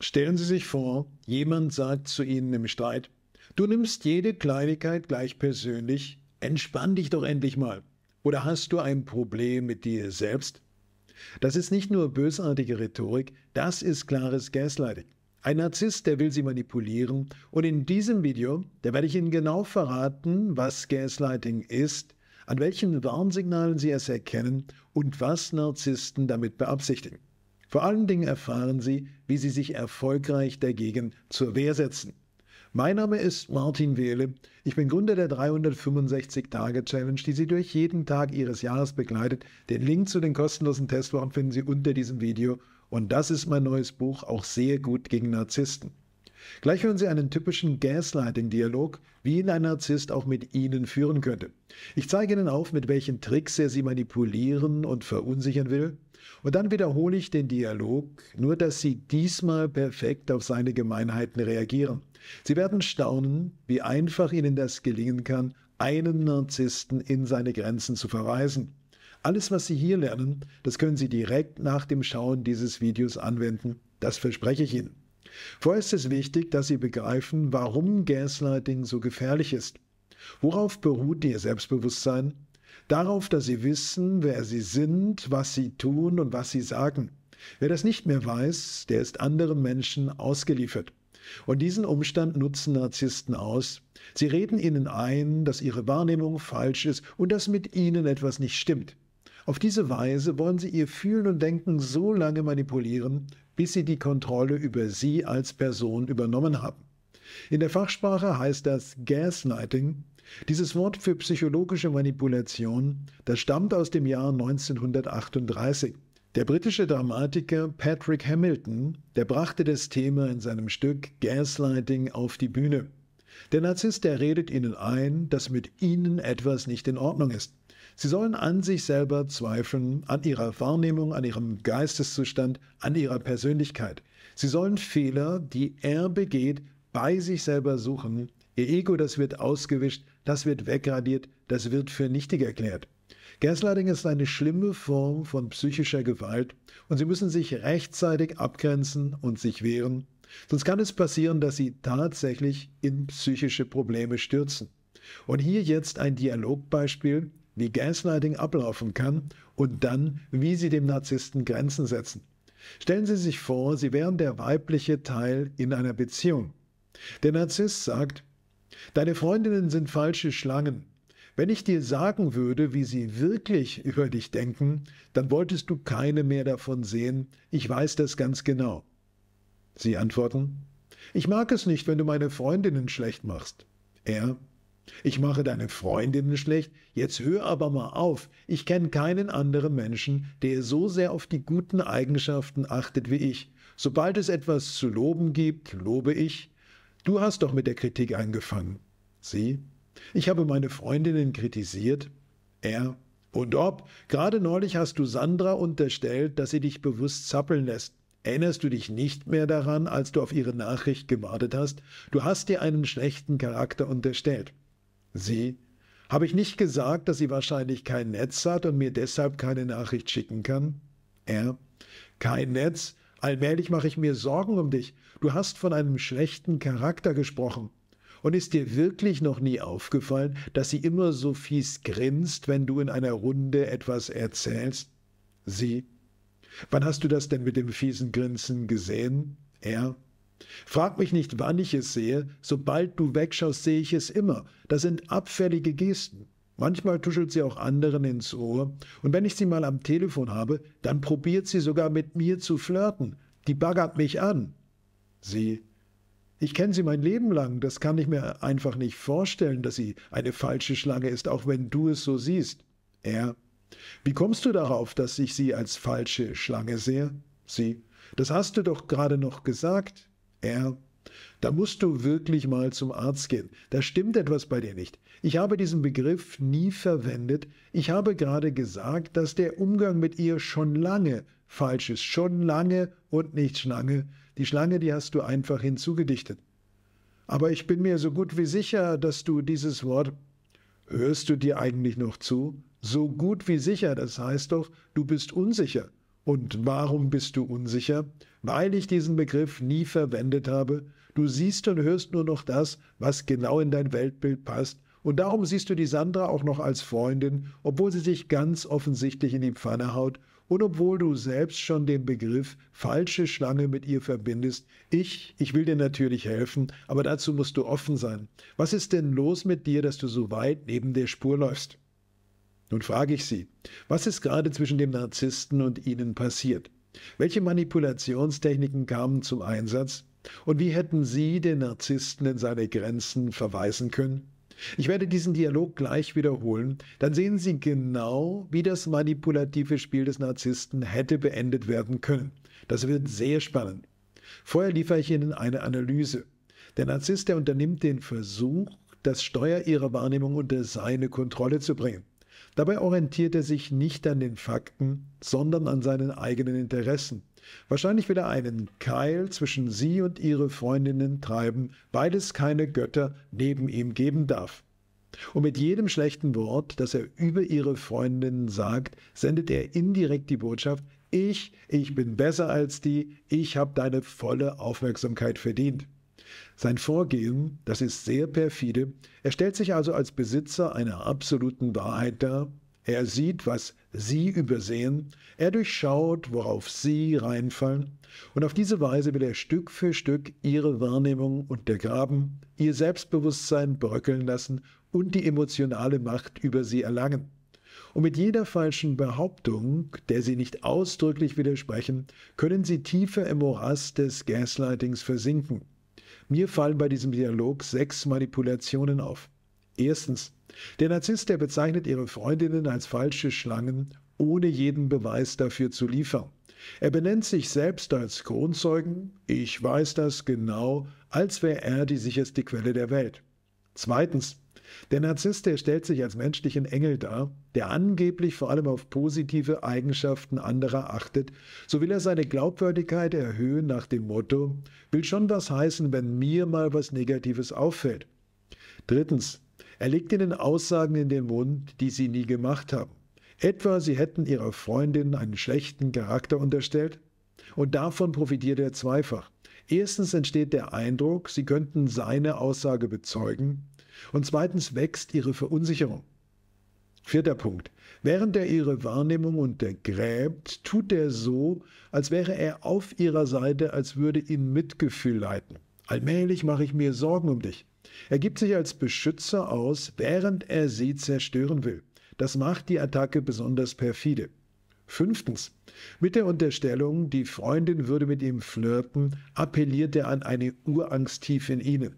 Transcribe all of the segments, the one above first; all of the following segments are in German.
Stellen Sie sich vor, jemand sagt zu Ihnen im Streit, du nimmst jede Kleinigkeit gleich persönlich, entspann dich doch endlich mal. Oder hast du ein Problem mit dir selbst? Das ist nicht nur bösartige Rhetorik, das ist klares Gaslighting. Ein Narzisst, der will sie manipulieren. Und in diesem Video, da werde ich Ihnen genau verraten, was Gaslighting ist, an welchen Warnsignalen Sie es erkennen und was Narzissten damit beabsichtigen. Vor allen Dingen erfahren Sie, wie Sie sich erfolgreich dagegen zur Wehr setzen. Mein Name ist Martin Wehle. Ich bin Gründer der 365-Tage-Challenge, die Sie durch jeden Tag Ihres Jahres begleitet. Den Link zu den kostenlosen Testwochen finden Sie unter diesem Video. Und das ist mein neues Buch, auch sehr gut gegen Narzissten. Gleich hören Sie einen typischen Gaslighting-Dialog, wie ihn ein Narzisst auch mit Ihnen führen könnte. Ich zeige Ihnen auf, mit welchen Tricks er Sie manipulieren und verunsichern will. Und dann wiederhole ich den Dialog, nur dass Sie diesmal perfekt auf seine Gemeinheiten reagieren. Sie werden staunen, wie einfach Ihnen das gelingen kann, einen Narzissten in seine Grenzen zu verweisen. Alles, was Sie hier lernen, das können Sie direkt nach dem Schauen dieses Videos anwenden. Das verspreche ich Ihnen. Vorher ist es wichtig, dass Sie begreifen, warum Gaslighting so gefährlich ist. Worauf beruht Ihr Selbstbewusstsein? Darauf, dass Sie wissen, wer Sie sind, was Sie tun und was Sie sagen. Wer das nicht mehr weiß, der ist anderen Menschen ausgeliefert. Und diesen Umstand nutzen Narzissten aus. Sie reden ihnen ein, dass ihre Wahrnehmung falsch ist und dass mit ihnen etwas nicht stimmt. Auf diese Weise wollen sie ihr Fühlen und Denken so lange manipulieren, bis sie die Kontrolle über sie als Person übernommen haben. In der Fachsprache heißt das Gaslighting. Dieses Wort für psychologische Manipulation, das stammt aus dem Jahr 1938. Der britische Dramatiker Patrick Hamilton, der brachte das Thema in seinem Stück Gaslighting auf die Bühne. Der Narzisst, der redet ihnen ein, dass mit ihnen etwas nicht in Ordnung ist. Sie sollen an sich selber zweifeln, an ihrer Wahrnehmung, an ihrem Geisteszustand, an ihrer Persönlichkeit. Sie sollen Fehler, die er begeht, bei sich selber suchen. Ihr Ego, das wird ausgewischt, das wird wegradiert, das wird für nichtig erklärt. Gaslighting ist eine schlimme Form von psychischer Gewalt und Sie müssen sich rechtzeitig abgrenzen und sich wehren, sonst kann es passieren, dass Sie tatsächlich in psychische Probleme stürzen. Und hier jetzt ein Dialogbeispiel, wie Gaslighting ablaufen kann und dann, wie sie dem Narzissten Grenzen setzen. Stellen Sie sich vor, Sie wären der weibliche Teil in einer Beziehung. Der Narzisst sagt, Deine Freundinnen sind falsche Schlangen. Wenn ich dir sagen würde, wie sie wirklich über dich denken, dann wolltest du keine mehr davon sehen. Ich weiß das ganz genau. Sie antworten, ich mag es nicht, wenn du meine Freundinnen schlecht machst. Er, ich mache deine Freundinnen schlecht, jetzt hör aber mal auf. Ich kenne keinen anderen Menschen, der so sehr auf die guten Eigenschaften achtet wie ich. Sobald es etwas zu loben gibt, lobe ich. Du hast doch mit der Kritik angefangen. Sie? Ich habe meine Freundinnen kritisiert. Er? Und ob? Gerade neulich hast du Sandra unterstellt, dass sie dich bewusst zappeln lässt. Erinnerst du dich nicht mehr daran, als du auf ihre Nachricht gewartet hast? Du hast dir einen schlechten Charakter unterstellt. Sie? Habe ich nicht gesagt, dass sie wahrscheinlich kein Netz hat und mir deshalb keine Nachricht schicken kann? Er? Kein Netz? Allmählich mache ich mir Sorgen um dich. Du hast von einem schlechten Charakter gesprochen. Und ist dir wirklich noch nie aufgefallen, dass sie immer so fies grinst, wenn du in einer Runde etwas erzählst? Sie? Wann hast du das denn mit dem fiesen Grinsen gesehen? Er? Frag mich nicht, wann ich es sehe, sobald du wegschaust, sehe ich es immer. Das sind abfällige Gesten. Manchmal tuschelt sie auch anderen ins Ohr. Und wenn ich sie mal am Telefon habe, dann probiert sie sogar mit mir zu flirten. Die baggert mich an. Sie. Ich kenne sie mein Leben lang. Das kann ich mir einfach nicht vorstellen, dass sie eine falsche Schlange ist, auch wenn du es so siehst. Er. Wie kommst du darauf, dass ich sie als falsche Schlange sehe? Sie. Das hast du doch gerade noch gesagt. R. Da musst du wirklich mal zum Arzt gehen. Da stimmt etwas bei dir nicht. Ich habe diesen Begriff nie verwendet. Ich habe gerade gesagt, dass der Umgang mit ihr schon lange falsch ist. Schon lange und nicht Schlange. Die Schlange, die hast du einfach hinzugedichtet. Aber ich bin mir so gut wie sicher, dass du dieses Wort, hörst du dir eigentlich noch zu? So gut wie sicher, das heißt doch, du bist unsicher. Und warum bist du unsicher? Weil ich diesen Begriff nie verwendet habe. Du siehst und hörst nur noch das, was genau in dein Weltbild passt. Und darum siehst du die Sandra auch noch als Freundin, obwohl sie sich ganz offensichtlich in die Pfanne haut und obwohl du selbst schon den Begriff falsche Schlange mit ihr verbindest, ich, ich will dir natürlich helfen, aber dazu musst du offen sein. Was ist denn los mit dir, dass du so weit neben der Spur läufst? Nun frage ich Sie, was ist gerade zwischen dem Narzissten und Ihnen passiert? Welche Manipulationstechniken kamen zum Einsatz? Und wie hätten Sie den Narzissten in seine Grenzen verweisen können? Ich werde diesen Dialog gleich wiederholen, dann sehen Sie genau, wie das manipulative Spiel des Narzissten hätte beendet werden können. Das wird sehr spannend. Vorher liefere ich Ihnen eine Analyse. Der Narzisst, der unternimmt den Versuch, das Steuer Ihrer Wahrnehmung unter seine Kontrolle zu bringen. Dabei orientiert er sich nicht an den Fakten, sondern an seinen eigenen Interessen. Wahrscheinlich will er einen Keil zwischen sie und ihre Freundinnen treiben, weil es keine Götter neben ihm geben darf. Und mit jedem schlechten Wort, das er über ihre Freundinnen sagt, sendet er indirekt die Botschaft, ich, ich bin besser als die, ich habe deine volle Aufmerksamkeit verdient. Sein Vorgehen, das ist sehr perfide. Er stellt sich also als Besitzer einer absoluten Wahrheit dar. Er sieht, was Sie übersehen. Er durchschaut, worauf Sie reinfallen. Und auf diese Weise will er Stück für Stück Ihre Wahrnehmung untergraben, Ihr Selbstbewusstsein bröckeln lassen und die emotionale Macht über Sie erlangen. Und mit jeder falschen Behauptung, der Sie nicht ausdrücklich widersprechen, können Sie tiefer im Morast des Gaslightings versinken. Mir fallen bei diesem Dialog sechs Manipulationen auf. Erstens, der Narzisst, der bezeichnet ihre Freundinnen als falsche Schlangen, ohne jeden Beweis dafür zu liefern. Er benennt sich selbst als Kronzeugen, ich weiß das genau, als wäre er die sicherste Quelle der Welt. Zweitens, der Narzisst, der stellt sich als menschlichen Engel dar, der angeblich vor allem auf positive Eigenschaften anderer achtet, so will er seine Glaubwürdigkeit erhöhen nach dem Motto, will schon was heißen, wenn mir mal was Negatives auffällt. Drittens, er legt ihnen Aussagen in den Mund, die sie nie gemacht haben. Etwa, sie hätten ihrer Freundin einen schlechten Charakter unterstellt, und davon profitiert er zweifach. Erstens entsteht der Eindruck, sie könnten seine Aussage bezeugen, und zweitens wächst ihre Verunsicherung. Vierter Punkt. Während er ihre Wahrnehmung untergräbt, tut er so, als wäre er auf ihrer Seite, als würde ihn Mitgefühl leiten. Allmählich mache ich mir Sorgen um dich. Er gibt sich als Beschützer aus, während er sie zerstören will. Das macht die Attacke besonders perfide. Fünftens. Mit der Unterstellung, die Freundin würde mit ihm flirten, appelliert er an eine Urangst tief in ihnen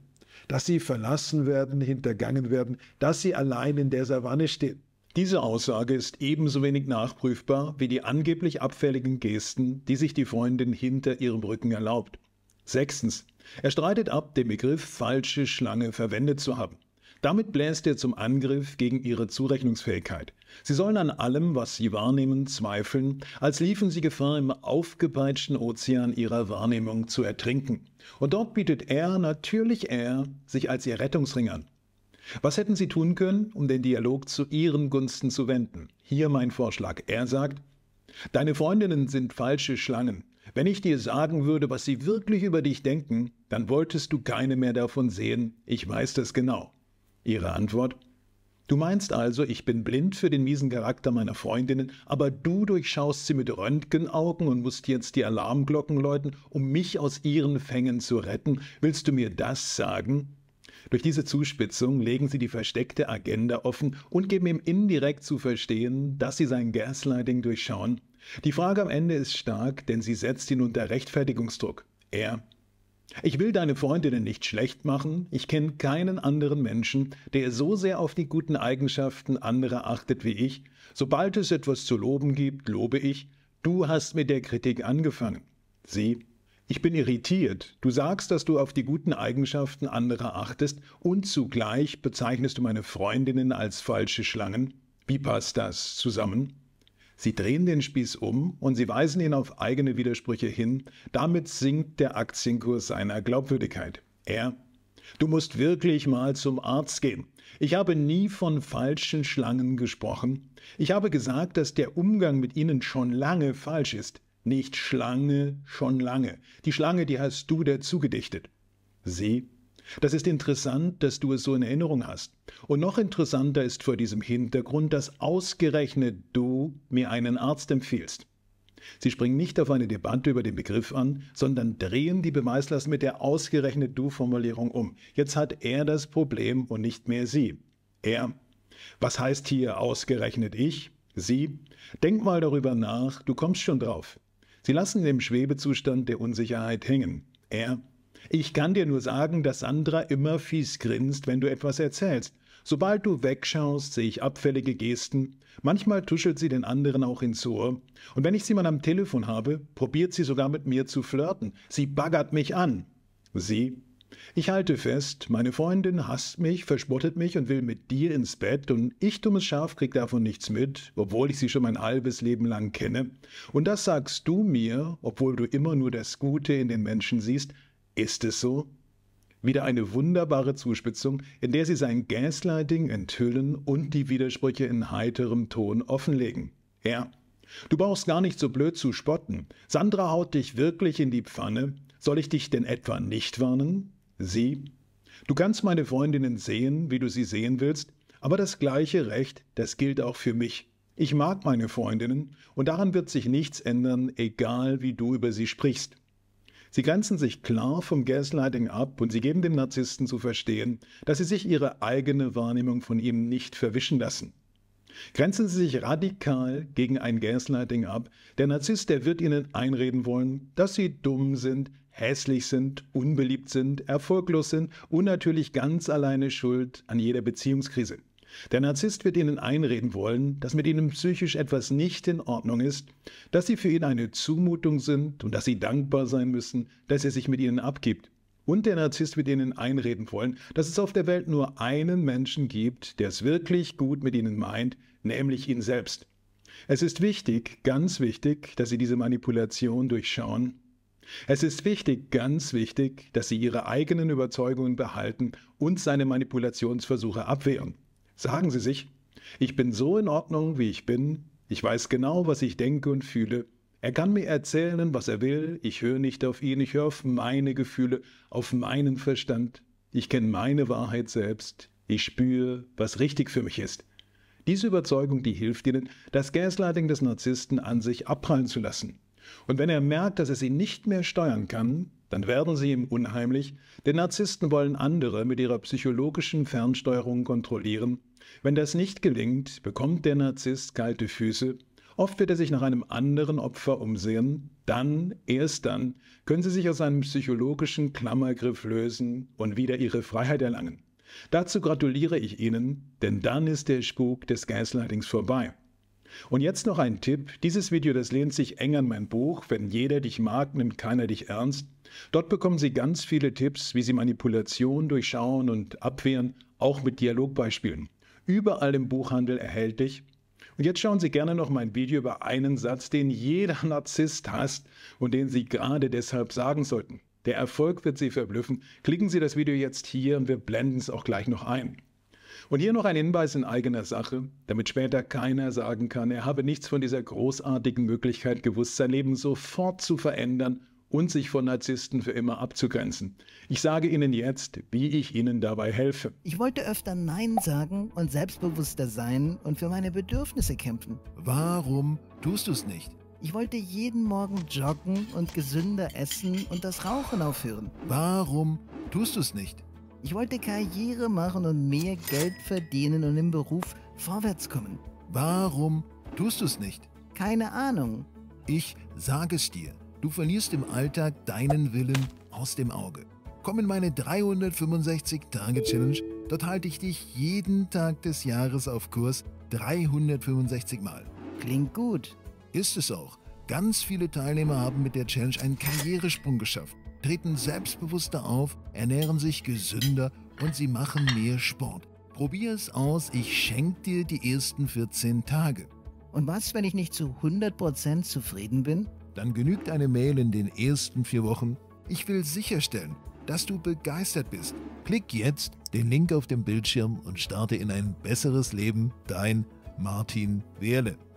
dass sie verlassen werden, hintergangen werden, dass sie allein in der Savanne stehen. Diese Aussage ist ebenso wenig nachprüfbar wie die angeblich abfälligen Gesten, die sich die Freundin hinter ihrem Rücken erlaubt. Sechstens. Er streitet ab, den Begriff falsche Schlange verwendet zu haben. Damit bläst er zum Angriff gegen ihre Zurechnungsfähigkeit. Sie sollen an allem, was sie wahrnehmen, zweifeln, als liefen sie Gefahr, im aufgepeitschten Ozean ihrer Wahrnehmung zu ertrinken. Und dort bietet er, natürlich er, sich als ihr Rettungsring an. Was hätten sie tun können, um den Dialog zu ihren Gunsten zu wenden? Hier mein Vorschlag. Er sagt, Deine Freundinnen sind falsche Schlangen. Wenn ich dir sagen würde, was sie wirklich über dich denken, dann wolltest du keine mehr davon sehen. Ich weiß das genau. Ihre Antwort, Du meinst also, ich bin blind für den miesen Charakter meiner Freundinnen, aber du durchschaust sie mit Röntgenaugen und musst jetzt die Alarmglocken läuten, um mich aus ihren Fängen zu retten. Willst du mir das sagen? Durch diese Zuspitzung legen sie die versteckte Agenda offen und geben ihm indirekt zu verstehen, dass sie sein Gaslighting durchschauen. Die Frage am Ende ist stark, denn sie setzt ihn unter Rechtfertigungsdruck. Er ich will deine Freundinnen nicht schlecht machen, ich kenne keinen anderen Menschen, der so sehr auf die guten Eigenschaften anderer achtet wie ich. Sobald es etwas zu loben gibt, lobe ich. Du hast mit der Kritik angefangen. Sie, ich bin irritiert. Du sagst, dass du auf die guten Eigenschaften anderer achtest und zugleich bezeichnest du meine Freundinnen als falsche Schlangen. Wie passt das zusammen? Sie drehen den Spieß um und sie weisen ihn auf eigene Widersprüche hin. Damit sinkt der Aktienkurs seiner Glaubwürdigkeit. Er Du musst wirklich mal zum Arzt gehen. Ich habe nie von falschen Schlangen gesprochen. Ich habe gesagt, dass der Umgang mit ihnen schon lange falsch ist. Nicht Schlange, schon lange. Die Schlange, die hast du dazu gedichtet. Sie das ist interessant, dass du es so in Erinnerung hast. Und noch interessanter ist vor diesem Hintergrund, dass ausgerechnet du mir einen Arzt empfiehlst. Sie springen nicht auf eine Debatte über den Begriff an, sondern drehen die Beweislast mit der ausgerechnet du-Formulierung um. Jetzt hat er das Problem und nicht mehr sie. Er. Was heißt hier ausgerechnet ich? Sie? Denk mal darüber nach, du kommst schon drauf. Sie lassen den Schwebezustand der Unsicherheit hängen. Er ich kann dir nur sagen, dass Sandra immer fies grinst, wenn du etwas erzählst. Sobald du wegschaust, sehe ich abfällige Gesten. Manchmal tuschelt sie den anderen auch ins Ohr. Und wenn ich sie mal am Telefon habe, probiert sie sogar mit mir zu flirten. Sie baggert mich an. Sie? Ich halte fest, meine Freundin hasst mich, verspottet mich und will mit dir ins Bett und ich, dummes Schaf, krieg davon nichts mit, obwohl ich sie schon mein halbes Leben lang kenne. Und das sagst du mir, obwohl du immer nur das Gute in den Menschen siehst, ist es so? Wieder eine wunderbare Zuspitzung, in der sie sein Gaslighting enthüllen und die Widersprüche in heiterem Ton offenlegen. Ja, du brauchst gar nicht so blöd zu spotten. Sandra haut dich wirklich in die Pfanne. Soll ich dich denn etwa nicht warnen? Sie? Du kannst meine Freundinnen sehen, wie du sie sehen willst, aber das gleiche Recht, das gilt auch für mich. Ich mag meine Freundinnen und daran wird sich nichts ändern, egal wie du über sie sprichst. Sie grenzen sich klar vom Gaslighting ab und sie geben dem Narzissten zu verstehen, dass sie sich ihre eigene Wahrnehmung von ihm nicht verwischen lassen. Grenzen Sie sich radikal gegen ein Gaslighting ab. Der Narzisst, der wird Ihnen einreden wollen, dass Sie dumm sind, hässlich sind, unbeliebt sind, erfolglos sind und natürlich ganz alleine schuld an jeder Beziehungskrise. Der Narzisst wird ihnen einreden wollen, dass mit ihnen psychisch etwas nicht in Ordnung ist, dass sie für ihn eine Zumutung sind und dass sie dankbar sein müssen, dass er sich mit ihnen abgibt. Und der Narzisst wird ihnen einreden wollen, dass es auf der Welt nur einen Menschen gibt, der es wirklich gut mit ihnen meint, nämlich ihn selbst. Es ist wichtig, ganz wichtig, dass sie diese Manipulation durchschauen. Es ist wichtig, ganz wichtig, dass sie ihre eigenen Überzeugungen behalten und seine Manipulationsversuche abwehren. Sagen Sie sich, ich bin so in Ordnung, wie ich bin, ich weiß genau, was ich denke und fühle. Er kann mir erzählen, was er will, ich höre nicht auf ihn, ich höre auf meine Gefühle, auf meinen Verstand. Ich kenne meine Wahrheit selbst, ich spüre, was richtig für mich ist. Diese Überzeugung, die hilft Ihnen, das Gaslighting des Narzissten an sich abprallen zu lassen. Und wenn er merkt, dass er sie nicht mehr steuern kann, dann werden sie ihm unheimlich, denn Narzissten wollen andere mit ihrer psychologischen Fernsteuerung kontrollieren. Wenn das nicht gelingt, bekommt der Narzisst kalte Füße. Oft wird er sich nach einem anderen Opfer umsehen. Dann, erst dann, können sie sich aus einem psychologischen Klammergriff lösen und wieder ihre Freiheit erlangen. Dazu gratuliere ich Ihnen, denn dann ist der Spuk des Gaslightings vorbei. Und jetzt noch ein Tipp. Dieses Video, das lehnt sich eng an mein Buch, wenn jeder dich mag, nimmt keiner dich ernst. Dort bekommen Sie ganz viele Tipps, wie Sie Manipulation durchschauen und abwehren, auch mit Dialogbeispielen. Überall im Buchhandel erhältlich. Und jetzt schauen Sie gerne noch mein Video über einen Satz, den jeder Narzisst hasst und den Sie gerade deshalb sagen sollten. Der Erfolg wird Sie verblüffen. Klicken Sie das Video jetzt hier und wir blenden es auch gleich noch ein. Und hier noch ein Hinweis in eigener Sache, damit später keiner sagen kann, er habe nichts von dieser großartigen Möglichkeit gewusst, sein Leben sofort zu verändern und sich von Narzissten für immer abzugrenzen. Ich sage Ihnen jetzt, wie ich Ihnen dabei helfe. Ich wollte öfter Nein sagen und selbstbewusster sein und für meine Bedürfnisse kämpfen. Warum tust du es nicht? Ich wollte jeden Morgen joggen und gesünder essen und das Rauchen aufhören. Warum tust du es nicht? Ich wollte Karriere machen und mehr Geld verdienen und im Beruf vorwärtskommen. Warum tust du es nicht? Keine Ahnung. Ich sage es dir. Du verlierst im Alltag deinen Willen aus dem Auge. Komm in meine 365-Tage-Challenge. Dort halte ich dich jeden Tag des Jahres auf Kurs 365 Mal. Klingt gut. Ist es auch. Ganz viele Teilnehmer haben mit der Challenge einen Karrieresprung geschafft treten selbstbewusster auf, ernähren sich gesünder und sie machen mehr Sport. Probier es aus, ich schenke dir die ersten 14 Tage. Und was, wenn ich nicht zu 100% zufrieden bin? Dann genügt eine Mail in den ersten vier Wochen. Ich will sicherstellen, dass du begeistert bist. Klick jetzt den Link auf dem Bildschirm und starte in ein besseres Leben. Dein Martin Wehrle.